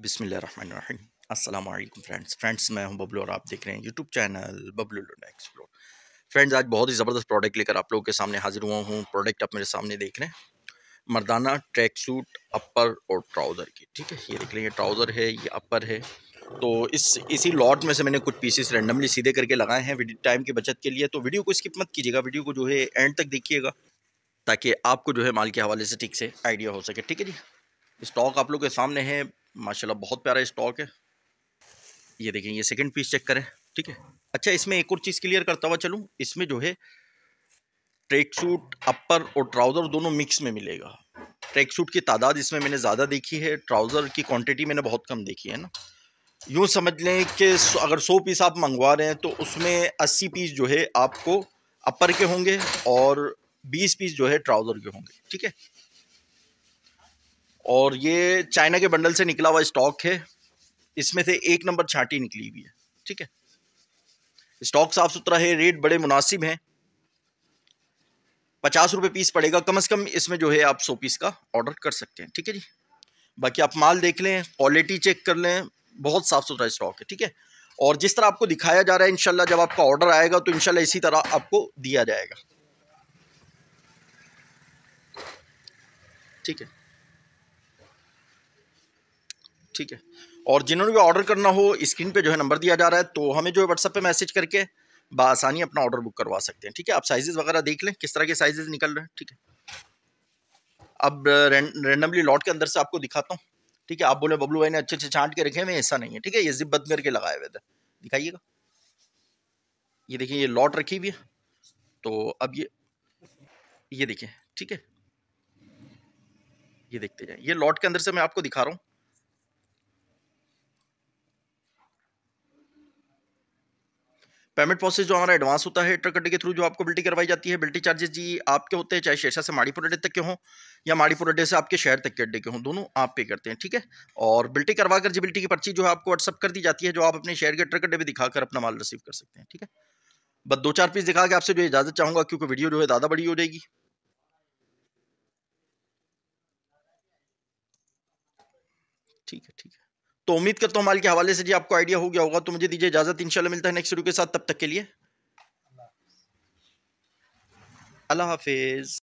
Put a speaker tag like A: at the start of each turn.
A: बिसमीम अस्सलाम वालेकुम फ्रेंड्स फ्रेंड्स मैं हूं बबलू और आप देख रहे हैं यूट्यूब चैनल बबलू लोडा एक्सप्लोर फ्रेंड्स आज बहुत ही ज़बरदस्त प्रोडक्ट लेकर आप लोगों के सामने हाजिर हुआ हूं प्रोडक्ट आप मेरे सामने देख रहे हैं मर्दाना ट्रैक सूट अपर और ट्राउज़र की ठीक है ये देख रहे हैं ये ट्राउज़र है ये अपर है तो इस इसी लॉट में से मैंने कुछ पीसेस रेंडमली सीधे करके लगाए हैं टाइम की बचत के लिए तो वीडियो को स्किप मत कीजिएगा वीडियो को जो है एंड तक देखिएगा ताकि आपको जो है माल के हवाले से ठीक से आइडिया हो सके ठीक है जी स्टॉक आप लोग के सामने है माशाल्लाह बहुत प्यारा स्टॉक है ये देखें ये सेकंड पीस चेक करें ठीक है अच्छा इसमें एक और चीज़ क्लियर करता हुआ चलूँ इसमें जो है ट्रैक सूट अपर और ट्राउज़र दोनों मिक्स में मिलेगा ट्रैक सूट की तादाद इसमें मैंने ज़्यादा देखी है ट्राउज़र की क्वान्टिटी मैंने बहुत कम देखी है ना यूँ समझ लें कि अगर सौ पीस आप मंगवा रहे हैं तो उसमें अस्सी पीस जो है आपको अपर के होंगे और बीस पीस जो है ट्राउज़र के होंगे ठीक है और ये चाइना के बंडल से निकला हुआ स्टॉक है इसमें से एक नंबर छाटी निकली हुई है ठीक है स्टॉक साफ सुथरा है रेट बड़े मुनासिब हैं पचास रुपये पीस पड़ेगा कम से कम इसमें जो है आप सौ पीस का ऑर्डर कर सकते हैं ठीक है जी बाकी आप माल देख लें क्वालिटी चेक कर लें बहुत साफ़ सुथरा स्टॉक है ठीक है और जिस तरह आपको दिखाया जा रहा है इनशाला जब आपका ऑर्डर आएगा तो इनशाला इसी तरह आपको दिया जाएगा ठीक है ठीक है और जिन्होंने भी ऑर्डर करना हो स्क्रीन पे जो है नंबर दिया जा रहा है तो हमें जो है व्हाट्सअप पे मैसेज करके बसानी अपना ऑर्डर बुक करवा सकते हैं ठीक है आप साइजेज़ वगैरह देख लें किस तरह के साइजेज़ निकल रहे हैं ठीक है अब रेंडमली लॉट के अंदर से आपको दिखाता हूँ ठीक है आप बोले बबलू भाई ने अच्छे अच्छे छाट के रखे हुए ऐसा नहीं है ठीक है ये जिप बंद करके लगाए हुए थे दिखाइएगा ये देखिए ये लॉट रखी हुई है तो अब ये ये देखिए ठीक है ये देखते जाए ये लॉट के अंदर से मैं आपको दिखा रहा हूँ पेमेंट प्रोसेस जो हमारा एडवांस होता है ट्रक अड्डे के थ्रू जो आपको बिल्टी करवाई जाती है बिल्टी चार्जेस जी आपके होते हैं चाहे शेरशाह से माड़ीपुर अड्डे तक के हों या माड़ीपुर अड्डे से आपके शहर तक के अड्डे के हों दोनों आप पे करते हैं ठीक है और बिल्टी करवा कर जी बिल्टी की पर्ची जो है आपको व्हाट्सअप कर दी जाती है जो आप अपने शहर के ट्रक अड्डे पर दिखाकर अपना माल रिसीव कर सकते हैं ठीक है बस दो चार पीस दिखा के आपसे जो इजाज़त चाहूँगा क्योंकि वीडियो जो है ज़्यादा बड़ी हो जाएगी ठीक है ठीक है तो उम्मीद करता हूँ माल के हवाले से जी आपको आइडिया हो गया होगा तो मुझे दीजिए इजाज़त इनशाला मिलता है नेक्स्ट वीडियो के साथ तब तक के लिए अल्लाह हाफिज़